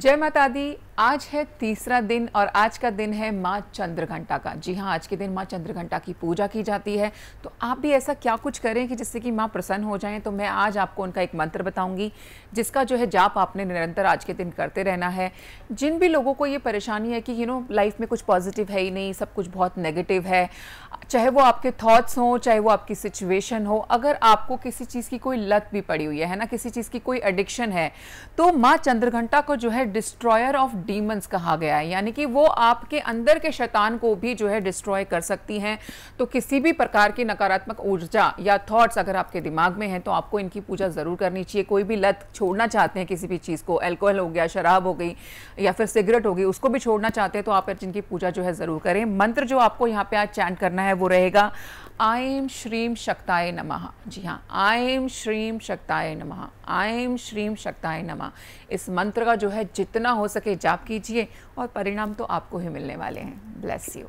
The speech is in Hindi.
जय माता दी आज है तीसरा दिन और आज का दिन है माँ चंद्रघंटा का जी हाँ आज के दिन माँ चंद्रघंटा की पूजा की जाती है तो आप भी ऐसा क्या कुछ करें कि जिससे कि माँ प्रसन्न हो जाएं तो मैं आज आपको उनका एक मंत्र बताऊंगी जिसका जो है जाप आपने निरंतर आज के दिन करते रहना है जिन भी लोगों को ये परेशानी है कि यू नो लाइफ में कुछ पॉजिटिव है ही नहीं सब कुछ बहुत नेगेटिव है चाहे वो आपके थाट्स हों चाहे वो आपकी सिचुएशन हो अगर आपको किसी चीज़ की कोई लत भी पड़ी हुई है ना किसी चीज़ की कोई एडिक्शन है तो माँ चंद्रघंटा को जो है डिस्ट्रॉयर ऑफ डीमंस कहा गया है यानी कि वो आपके अंदर के शैतान को भी जो है डिस्ट्रॉय कर सकती हैं तो किसी भी प्रकार की नकारात्मक ऊर्जा या थॉट्स अगर आपके दिमाग में हैं तो आपको इनकी पूजा ज़रूर करनी चाहिए कोई भी लत छोड़ना चाहते हैं किसी भी चीज़ को एल्कोहल हो गया शराब हो गई या फिर सिगरेट हो गई उसको भी छोड़ना चाहते हैं तो आप इनकी पूजा जो है ज़रूर करें मंत्र जो आपको यहाँ पर आज चैंट करना है वो रहेगा आयम श्रीम शक्ताय नमः जी हाँ आयम श्रीम शक्ताय नमः आयम श्रीम शक्ताय नमः इस मंत्र का जो है जितना हो सके जाप कीजिए और परिणाम तो आपको ही मिलने वाले हैं ब्लेस यू